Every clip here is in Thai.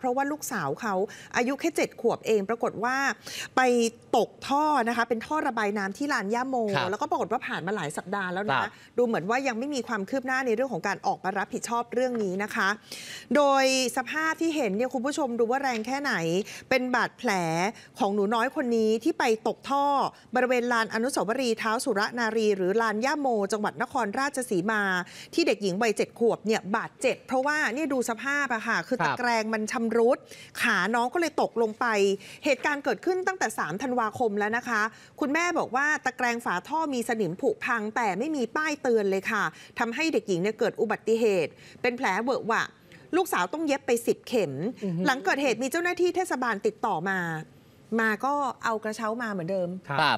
เพราะว่า ลูกสาวเขาอายุแค่ 7 ขวบเอง ปรากฏว่าไปตกท่อนะคะเป็นท่อระบายน้ำที่ลานย่าโม แล้วก็ปรากฏว่าผ่านมาหลายสัปดาห์แล้วนะ ดูเหมือนว่ายังไม่มีความคืบหน้าในเรื่องของการออกมารับผิดชอบเรื่องนี้นะคะ โดยสภาพที่เห็นเนี่ยคุณผู้ชมดูว่าแรงแค่ไหนเป็นบาดแผลของหนูน้อยคนนี้ที่ไปตกท่อ บริเวณลานอนุสาวรีย์เท้าสุรนารี หรือลานย่าโม จังหวัดนครราชสีมา ที่เด็กหญิงวัยเจ็ดขวบเนี่ยบาดเจ็บเพราะว่าเนี่ยดูสภาพอะค่ะคือตะแกรงมันชำรุดขา น้อง ก็เลยตกลงไป เหตุการณ์เกิดขึ้นตั้งแต่ 3 ธันวาคมแล้วนะคะ คุณแม่บอกว่าตะแกรงฝาท่อมีสนิมผุ พังแต่ไม่มีป้ายเตือนเลยค่ะ ทำให้เด็กหญิงเนี่ยเกิดอุบัติเหตุ เป็นแผลเวอะวะ ลูกสาวต้องเย็บไป 10 เข็ม หลังเกิดเหตุมีเจ้าหน้าที่เทศบาลติดต่อมา มาก็เอากระเช้ามาเหมือนเดิม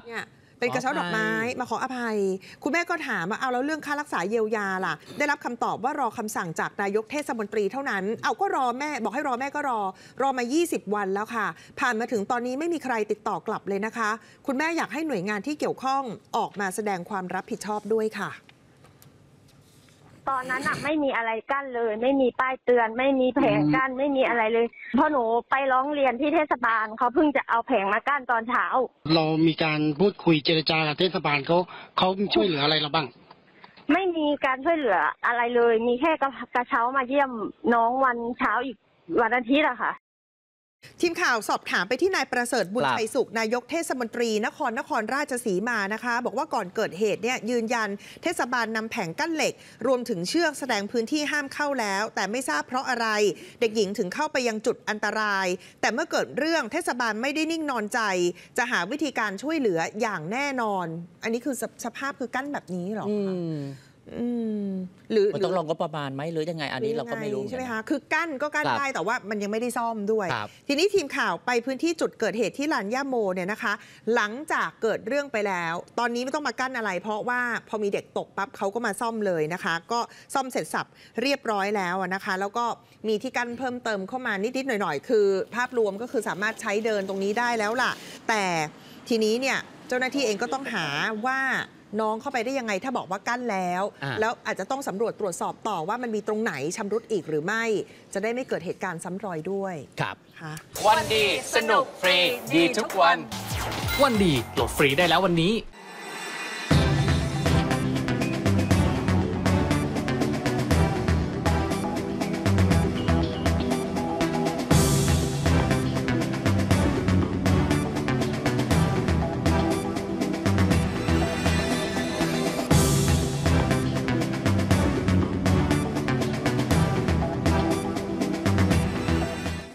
เนี่ยเป็นกระเช้าดอกไม้มาขออภัย คุณแม่ก็ถามว่าเอาแล้วเรื่องค่ารักษาเยียวยาล่ะได้รับคำตอบว่ารอคำสั่งจาก นายกเทศมนตรีเท่านั้นเอาก็รอแม่บอกให้รอแม่ก็รอ รอมา 20 วันแล้วค่ะ ผ่านมาถึงตอนนี้ไม่มีใครติดต่อกลับเลยนะคะ คุณแม่อยากให้หน่วยงานที่เกี่ยวข้อง ออกมาแสดงความรับผิดชอบด้วยค่ะตอนนั้นน่ะไม่มีอะไรกั้นเลย ไม่มีป้ายเตือน ไม่มีแผงกั้นไม่มีอะไรเลยเพราะหนูไปร้องเรียนที่เทศบาลเขาเพิ่งจะเอาแผงมากั้นตอนเช้า เรามีการพูดคุยเจรจากับเทศบาลเขาเขาช่วยเหลืออะไรเราบ้าง ไม่มีการช่วยเหลืออะไรเลย มีแค่กระเช้ามาเยี่ยมน้องวันเช้าอีกวันอาทิตย์อะค่ะทีมข่าวสอบถามไปที่นายประเสริฐบุญชัยสุข นายกเทศมนตรีนครนครราชสีมานะคะ บอกว่าก่อนเกิดเหตุเนี่ยยืนยัน เทศบาลนำแผงกั้นเหล็ก รวมถึงเชือก แสดงพื้นที่ห้ามเข้าแล้ว แต่ไม่ทราบเพราะอะไร เด็กหญิงถึงเข้าไปยังจุดอันตราย แต่เมื่อเกิดเรื่องเทศบาลไม่ได้นิ่งนอนใจ จะหาวิธีการช่วยเหลืออย่างแน่นอน อันนี้คือสภาพคือกั้นแบบนี้หรอคะมหรือมันต้องลองก็ประมาณไหมหรือยังไงอันนี้เราก็ไม่รู้ใช่ไหมคะคือกั้นก็กั้นได้แต่ว่ามันยังไม่ได้ซ่อมด้วย ทีนี้ทีมข่าวไปพื้นที่จุดเกิดเหตุที่ลานย่าโมเนี่ยนะคะ หลังจากเกิดเรื่องไปแล้ว ตอนนี้ไม่ต้องมากั้นอะไร เพราะว่าพอมีเด็กตกปั๊บเขาก็มาซ่อมเลยนะคะ ก็ซ่อมเสร็จสับเรียบร้อยแล้วนะคะ แล้วก็มีที่กั้นเพิ่มเติมเข้ามานิดๆหน่อยๆ คือ ภาพรวมก็คือสามารถใช้เดินตรงนี้ได้แล้วล่ะ แต่ทีนี้เนี่ยเจ้าหน้าที่เองก็ต้องหาว่าน้องเข้าไปได้ยังไงถ้าบอกว่ากั้นแล้ว แล้วอาจจะต้องสำรวจตรวจสอบต่อว่ามันมีตรงไหนชำรุดอีกหรือไม่ จะได้ไม่เกิดเหตุการณ์ซ้ำรอยด้วยครับวันดีสนุกฟรีดีทุกวัน วันดีโหลดฟรีได้แล้ววันนี้